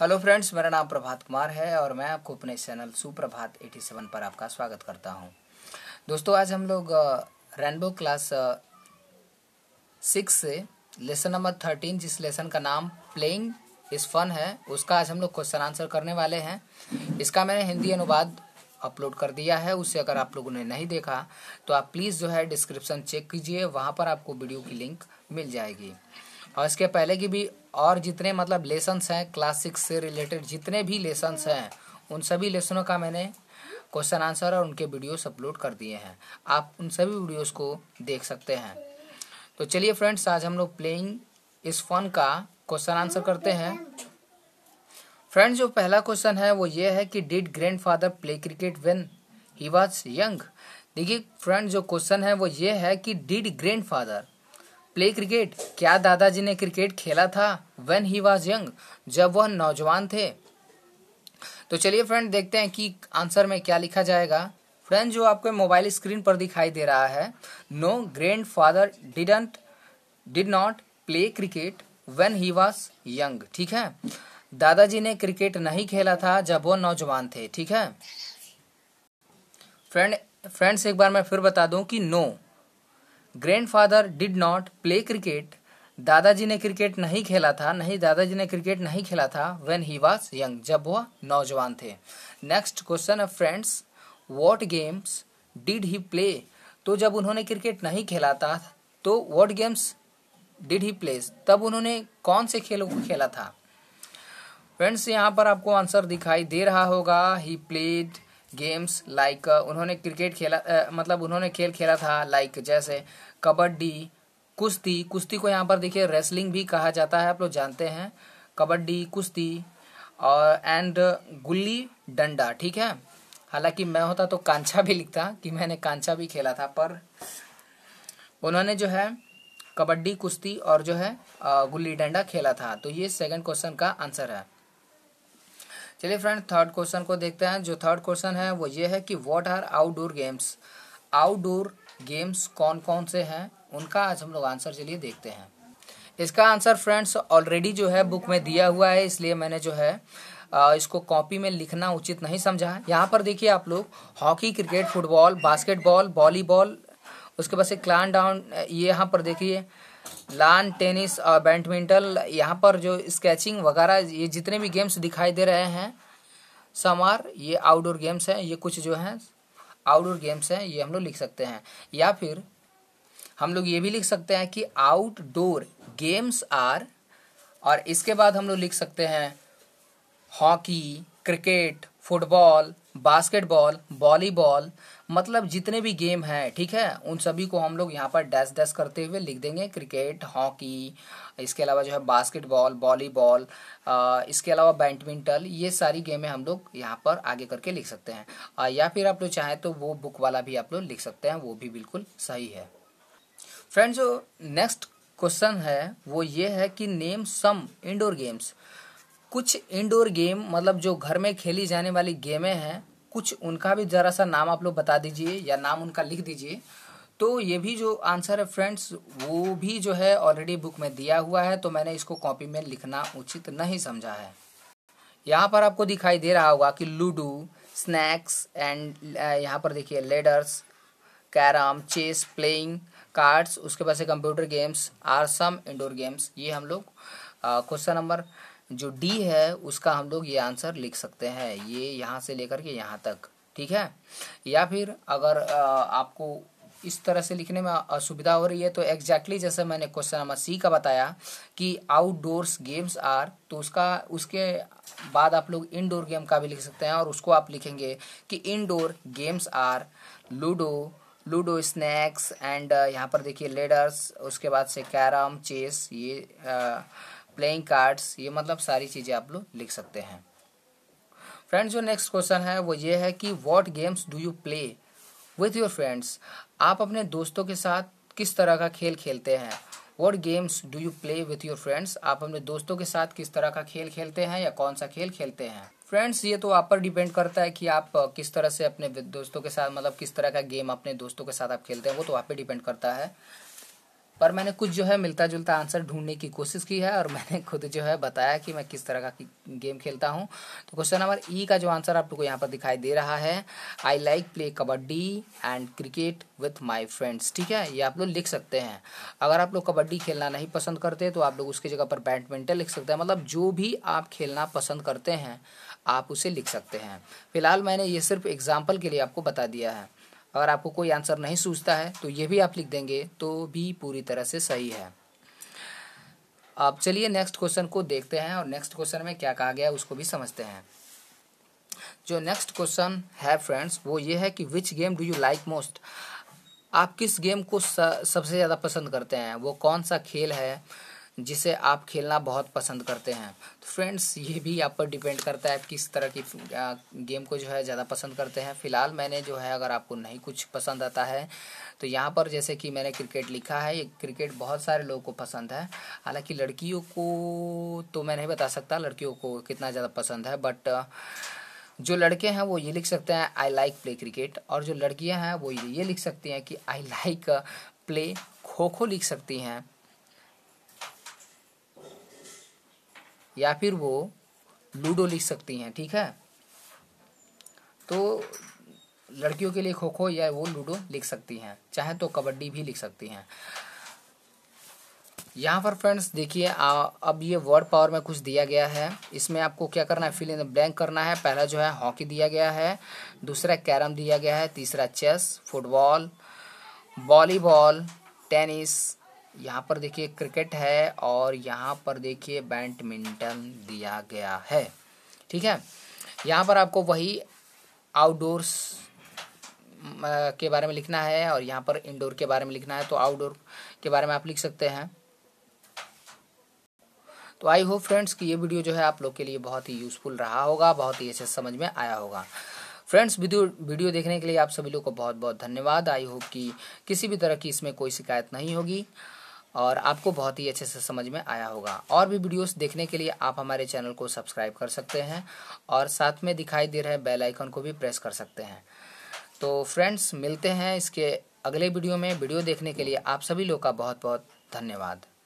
hello friends मेरा नाम प्रभात कुमार है और मैं आपको अपने चैनल सुप्रभात 87 पर आपका स्वागत करता हूं दोस्तों आज हम लोग रेनबो क्लास सिक्स से लेसन नंबर थर्टीन जिस लेसन का नाम प्लेइंग इस फन है उसका आज हम लोग क्वेश्चन आंसर करने वाले हैं इसका मैंने हिंदी अनुवाद अपलोड कर दिया है उसे अगर आप लोगों ने नहीं देखा तो आप प्लीज़ जो है डिस्क्रिप्शन चेक कीजिए वहाँ पर आपको वीडियो की लिंक मिल जाएगी और इसके पहले की भी और जितने मतलब लेसन हैं क्लास सिक्स से रिलेटेड जितने भी लेसन हैं उन सभी लेसनों का मैंने क्वेश्चन आंसर और उनके वीडियोस अपलोड कर दिए हैं आप उन सभी वीडियोस को देख सकते हैं तो चलिए फ्रेंड्स आज हम लोग प्लेइंग इस फन का क्वेश्चन आंसर करते हैं फ्रेंड्स जो पहला क्वेश्चन है वो ये है कि did grandfather play cricket when he was young देखिए फ्रेंड्स जो क्वेश्चन है वो ये है कि डिड ग्रैंडफादर प्ले क्रिकेट क्या दादाजी ने क्रिकेट खेला था वेन ही वॉज यंग जब वह नौजवान थे तो चलिए फ्रेंड देखते हैं कि आंसर में क्या लिखा जाएगा फ्रेंड जो आपके मोबाइल स्क्रीन पर दिखाई दे रहा है no grand father didn't did not play cricket when he was young ठीक है दादाजी ने क्रिकेट नहीं खेला था जब वो नौजवान थे ठीक है फ्रेंड फ्रेंड्स एक बार मैं फिर बता दूं कि no grandfather did not play cricket दादाजी ने क्रिकेट नहीं खेला था नहीं दादाजी ने क्रिकेट नहीं खेला था वेन ही वॉज यंग जब वह नौजवान थे नेक्स्ट क्वेश्चन है friends what games did he play तो जब उन्होंने क्रिकेट नहीं खेला था तो what games did he play तब उन्होंने कौन से खेलों को खेला था फ्रेंड्स यहाँ पर आपको आंसर दिखाई दे रहा होगा he played games like uh, उन्होंने क्रिकेट खेला आ, uh, मतलब उन्होंने खेल खेला था लाइक जैसे कबड्डी कुश्ती कुश्ती को यहाँ पर देखिए रेसलिंग भी कहा जाता है आप लोग जानते हैं कबड्डी कुश्ती और एंड गुल्ली डंडा ठीक है हालांकि मैं होता तो कांचा भी लिखता कि मैंने कांचा भी खेला था पर उन्होंने जो है कबड्डी कुश्ती और जो है uh, गुल्ली डंडा खेला था तो ये सेकंड क्वेश्चन का आंसर है चलिए फ्रेंड थर्ड क्वेश्चन को देखते हैं जो थर्ड क्वेश्चन है वो ये है कि what are outdoor games outdoor games कौन कौन से हैं उनका आज हम लोग आंसर चलिए देखते हैं इसका आंसर फ्रेंड्स ऑलरेडी जो है बुक में दिया हुआ है इसलिए मैंने जो है इसको कॉपी में लिखना उचित नहीं समझा यहाँ पर देखिए आप लोग hockey cricket football basketball volleyball उसके बाद से क्लान डाउन ये यहाँ पर देखिए लान टेनिस और बैडमिंटन यहाँ पर जो स्केचिंग वगैरह ये जितने भी गेम्स दिखाई दे रहे हैं समार ये आउटडोर गेम्स हैं ये कुछ जो हैं आउटडोर गेम्स हैं ये हम लोग लिख सकते हैं या फिर हम लोग ये भी लिख सकते हैं कि आउटडोर गेम्स आर और इसके बाद हम लोग लिख सकते हैं hockey cricket football basketball volleyball मतलब जितने भी गेम हैं ठीक है उन सभी को हम लोग यहाँ पर डैश डैश करते हुए लिख देंगे क्रिकेट हॉकी इसके अलावा जो है बास्केटबॉल वॉलीबॉल इसके अलावा बैडमिंटन ये सारी गेमें हम लोग यहाँ पर आगे करके लिख सकते हैं आ, या फिर आप लोग चाहें तो वो बुक वाला भी आप लोग लिख सकते हैं वो भी बिल्कुल सही है फ्रेंड जो नेक्स्ट क्वेश्चन है वो ये है कि नेम सम इंडोर गेम्स कुछ इंडोर गेम मतलब जो घर में खेली जाने वाली गेमें हैं कुछ उनका भी ज़रा सा नाम आप लोग बता दीजिए या नाम उनका लिख दीजिए तो ये भी जो आंसर है फ्रेंड्स वो भी जो है ऑलरेडी बुक में दिया हुआ है तो मैंने इसको कॉपी में लिखना उचित नहीं समझा है यहाँ पर आपको दिखाई दे रहा होगा कि लूडो स्नैक्स एंड यहाँ पर देखिए ladders carrom chess playing cards उसके पास है computer games are some indoor games ये हम लोग क्वेश्चन नंबर जो डी है उसका हम लोग ये आंसर लिख सकते हैं ये यहाँ से लेकर के यहाँ तक ठीक है या फिर अगर आ, आपको इस तरह से लिखने में असुविधा हो रही है तो एग्जैक्टली exactly जैसे मैंने क्वेश्चन नंबर सी का बताया कि आउटडोर्स गेम्स आर तो उसका उसके बाद आप लोग इनडोर गेम का भी लिख सकते हैं और उसको आप लिखेंगे कि indoor games are ludo ludo snacks and यहाँ पर देखिए लेडर्स उसके बाद से कैरम चेस ये प्लेइंग कार्ड्स ये मतलब सारी चीज़ें आप लोग लिख सकते हैं फ्रेंड्स जो नेक्स्ट क्वेश्चन है वो ये है कि what games do you play with your friends आप अपने दोस्तों के साथ किस तरह का खेल खेलते हैं what games do you play with your friends आप अपने दोस्तों के साथ किस तरह का खेल खेलते हैं या कौन सा खेल खेलते हैं फ्रेंड्स ये तो आप पर डिपेंड करता है कि आप किस तरह से अपने दोस्तों के साथ मतलब किस तरह का गेम अपने दोस्तों के साथ आप खेलते हैं वो तो आप पे डिपेंड करता है पर मैंने कुछ जो है मिलता जुलता आंसर ढूंढने की कोशिश की है और मैंने खुद जो है बताया कि मैं किस तरह का गेम खेलता हूँ तो क्वेश्चन नंबर ई का जो आंसर आप लोग को यहाँ पर दिखाई दे रहा है I like play kabaddi and cricket with my friends ठीक है ये आप लोग लिख सकते हैं अगर आप लोग कबड्डी खेलना नहीं पसंद करते तो आप लोग उसकी जगह पर बैडमिंटन लिख सकते हैं मतलब जो भी आप खेलना पसंद करते हैं आप उसे लिख सकते हैं फिलहाल मैंने ये सिर्फ एग्ज़ाम्पल के लिए आपको बता दिया है अगर आपको कोई आंसर नहीं सूझता है तो ये भी आप लिख देंगे तो भी पूरी तरह से सही है आप चलिए नेक्स्ट क्वेश्चन को देखते हैं और नेक्स्ट क्वेश्चन में क्या कहा गया उसको भी समझते हैं जो नेक्स्ट क्वेश्चन है फ्रेंड्स वो ये है कि which game do you like most आप किस गेम को सबसे ज़्यादा पसंद करते हैं वो कौन सा खेल है जिसे आप खेलना बहुत पसंद करते हैं तो फ्रेंड्स ये भी आप पर डिपेंड करता है आप किस तरह की गेम को जो है ज़्यादा पसंद करते हैं फ़िलहाल मैंने जो है अगर आपको नहीं कुछ पसंद आता है तो यहाँ पर जैसे कि मैंने क्रिकेट लिखा है ये क्रिकेट बहुत सारे लोगों को पसंद है हालाँकि लड़कियों को तो मैं नहीं बता सकता लड़कियों को कितना ज़्यादा पसंद है बट जो लड़के हैं वो ये लिख सकते हैं आई लाइक प्ले क्रिकेट और जो लड़कियाँ हैं वो ये लिख सकती हैं कि आई लाइक प्ले खो खो लिख सकती हैं या फिर वो लूडो लिख सकती हैं ठीक है तो लड़कियों के लिए खो खो या वो लूडो लिख सकती हैं चाहे तो कबड्डी भी लिख सकती हैं यहाँ पर फ्रेंड्स देखिए अब ये वर्ड पावर में कुछ दिया गया है इसमें आपको क्या करना है फिल इन ब्लैंक करना है पहला जो है हॉकी दिया गया है दूसरा कैरम दिया गया है तीसरा चेस फुटबॉल वॉलीबॉल टेनिस यहाँ पर देखिए क्रिकेट है और यहाँ पर देखिए बैडमिंटन दिया गया है ठीक है यहाँ पर आपको वही आउटडोर्स के बारे में लिखना है और यहाँ पर इंडोर के बारे में लिखना है तो आउटडोर के बारे में आप लिख सकते हैं तो आई होप फ्रेंड्स कि ये वीडियो जो है आप लोग के लिए बहुत ही यूज़फुल रहा होगा बहुत ही अच्छे समझ में आया होगा फ्रेंड्स वीडियो वीडियो देखने के लिए आप सभी लोग को बहुत बहुत धन्यवाद आई होप कि किसी भी तरह की इसमें कोई शिकायत नहीं होगी और आपको बहुत ही अच्छे से समझ में आया होगा और भी वीडियोस देखने के लिए आप हमारे चैनल को सब्सक्राइब कर सकते हैं और साथ में दिखाई दे रहे बेल आइकन को भी प्रेस कर सकते हैं तो फ्रेंड्स मिलते हैं इसके अगले वीडियो में वीडियो देखने के लिए आप सभी लोग का बहुत बहुत धन्यवाद